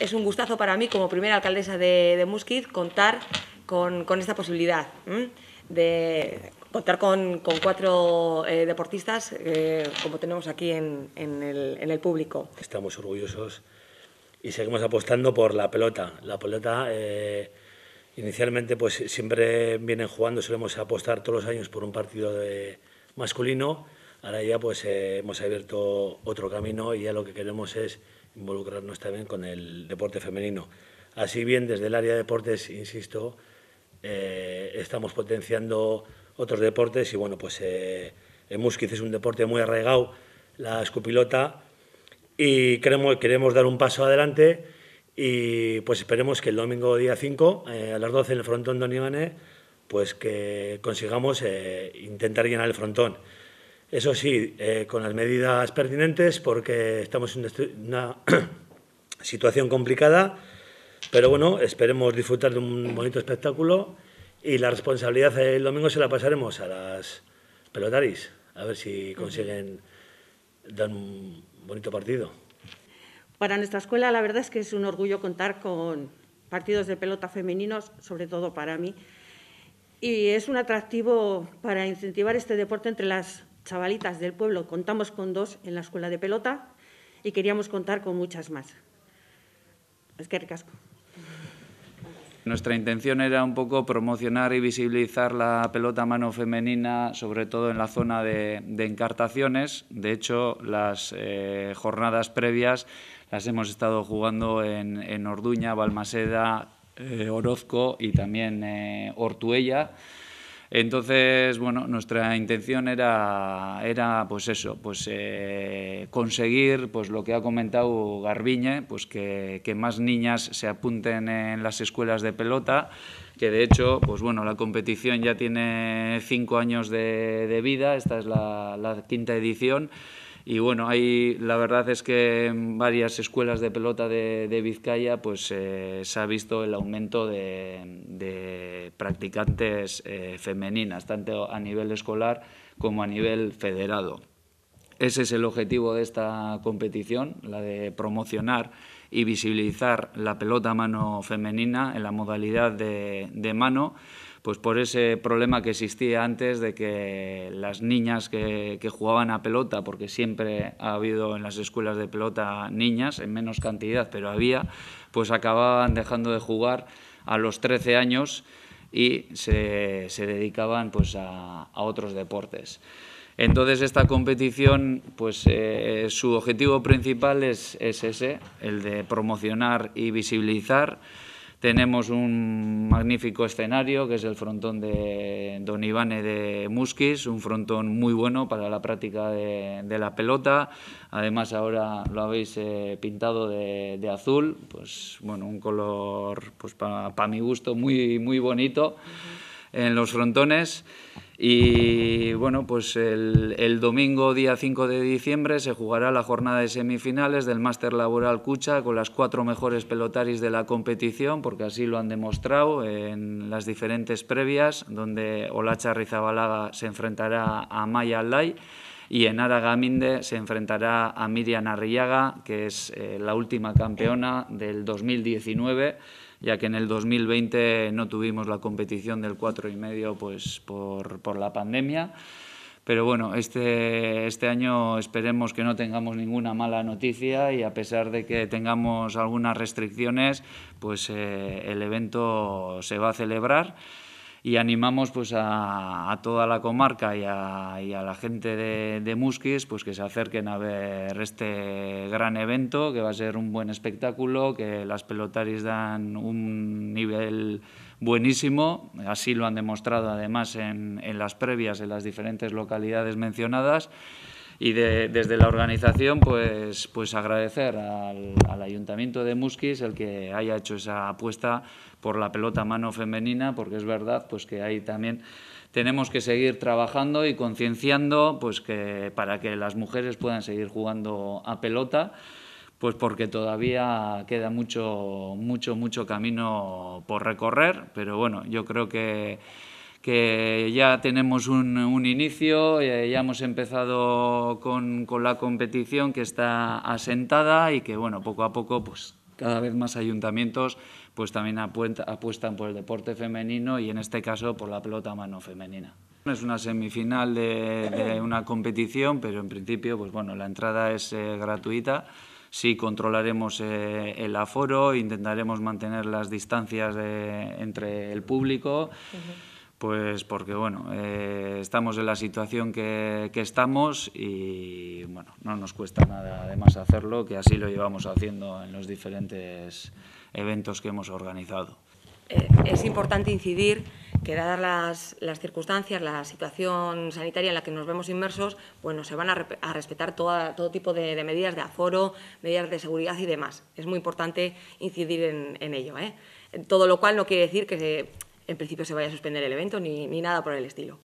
es un gustazo para mí, como primera alcaldesa de, Musquid, contar con, esta posibilidad de contar con, con cuatro eh, deportistas eh, como tenemos aquí en, el, en, público. Estamos orgullosos y seguimos apostando por la pelota. La pelota eh, inicialmente pues siempre vienen jugando, solemos apostar todos los años por un partido masculino. Ahora ya pues hemos abierto otro camino y ya lo que queremos es involucrarnos también con el deporte femenino. Así bien, desde el área de deportes, insisto, eh, estamos potenciando otros deportes y bueno, pues eh, el muskiz es un deporte muy arraigado, la escupilota, y queremos, queremos dar un paso adelante y pues esperemos que el domingo día 5, eh, a las 12 en el frontón de Ivane, pues que consigamos eh, intentar llenar el frontón. Eso sí, eh, con las medidas pertinentes porque estamos en este- una situación complicada, pero bueno, esperemos disfrutar de un bonito espectáculo y la responsabilidad el domingo se la pasaremos a las pelotaris, a ver si consiguen dar un bonito partido. Para nuestra escuela la verdad es que es un orgullo contar con partidos de pelota femeninos, sobre todo para mí, y es un atractivo para incentivar este deporte entre las chavalitas del pueblo contamos con dos en la escuela de pelota y queríamos contar con muchas más. Es que ricasco. Nuestra intención era un poco promocionar y visibilizar la pelota mano femenina, sobre todo en la zona de, encartaciones. De hecho, las eh, jornadas previas las hemos estado jugando en, Orduña, Balmaseda, eh, Orozco y también eh, Ortuella. Entonces, bueno, nuestra intención era, pues eso, pues eh, conseguir pues lo que ha comentado Garbiñe, pues que, más niñas se apunten en las escuelas de pelota, que de hecho, pues bueno, la competición ya tiene cinco años de, vida, esta es la quinta edición, y bueno, ahí la verdad es que en varias escuelas de pelota de, Vizcaya pues, eh, se ha visto el aumento de, practicantes eh, femeninas, tanto a nivel escolar como a nivel federado. Ese es el objetivo de esta competición, la de promocionar y visibilizar la pelota mano femenina en la modalidad de, de mano pues por ese problema que existía antes de que las niñas que, jugaban a pelota, porque siempre ha habido en las escuelas de pelota niñas, en menos cantidad, pero había, pues acababan dejando de jugar a los 13 años y se, dedicaban pues a, otros deportes. Entonces esta competición, pues eh, su objetivo principal es ese, el de promocionar y visibilizar tenemos un magnífico escenario que es el frontón de Don Iván de Musquis, un frontón muy bueno para la práctica de, la pelota. Además ahora lo habéis eh, pintado de, azul, pues bueno, un color pues para mi gusto muy, muy bonito en los frontones. Y bueno, pues el, domingo, día 5 de diciembre, se jugará la jornada de semifinales del Máster Laboral Cucha con las cuatro mejores pelotaris de la competición, porque así lo han demostrado en las diferentes previas, donde Olacha Rizabalaga se enfrentará a Maya Lai y en Aragaminde se enfrentará a Miriam Arriaga, que es eh, la última campeona del 2019 ya que en el 2020 no tuvimos la competición del 4,5 pues, por, por la pandemia. Pero bueno, este, este, año esperemos que no tengamos ninguna mala noticia y a pesar de que tengamos algunas restricciones, pues eh, el evento se va a celebrar y animamos pues, a, toda la comarca y a, la gente de, de, Musquis pues, que se acerquen a ver este gran evento, que va a ser un buen espectáculo, que las pelotaris dan un nivel buenísimo, así lo han demostrado además en, en las previas, en las diferentes localidades mencionadas y desde la organización, pues, pues agradecer al, Ayuntamiento de Musquis el que haya hecho esa apuesta por la pelota mano femenina, porque es verdad pues, que ahí también tenemos que seguir trabajando y concienciando pues, que, para que las mujeres puedan seguir jugando a pelota pues porque todavía queda mucho, mucho, mucho camino por recorrer, pero bueno, yo creo que que ya tenemos un, un inicio, eh, ya hemos empezado con, con, la competición que está asentada y que bueno, poco a poco pues cada vez más ayuntamientos pues también apuestan por el deporte femenino y en este caso por la pelota mano femenina. Es una semifinal de, una competición, pero en principio pues bueno, la entrada es eh, gratuita sí controlaremos eh, el aforo, intentaremos mantener las distancias entre el público. Pues porque, bueno, eh, estamos en la situación que, estamos y, bueno, no nos cuesta nada además hacerlo, que así lo llevamos haciendo en los diferentes eventos que hemos organizado. Eh, es importante incidir que dadas las, circunstancias, la situación sanitaria en la que nos vemos inmersos, bueno, se van a, respetar todo tipo de, medidas de aforo, medidas de seguridad y demás. Es muy importante incidir en, ello. ¿eh? Todo lo cual no quiere decir que se, en principio se vaya a suspender el evento ni, ni nada por el estilo.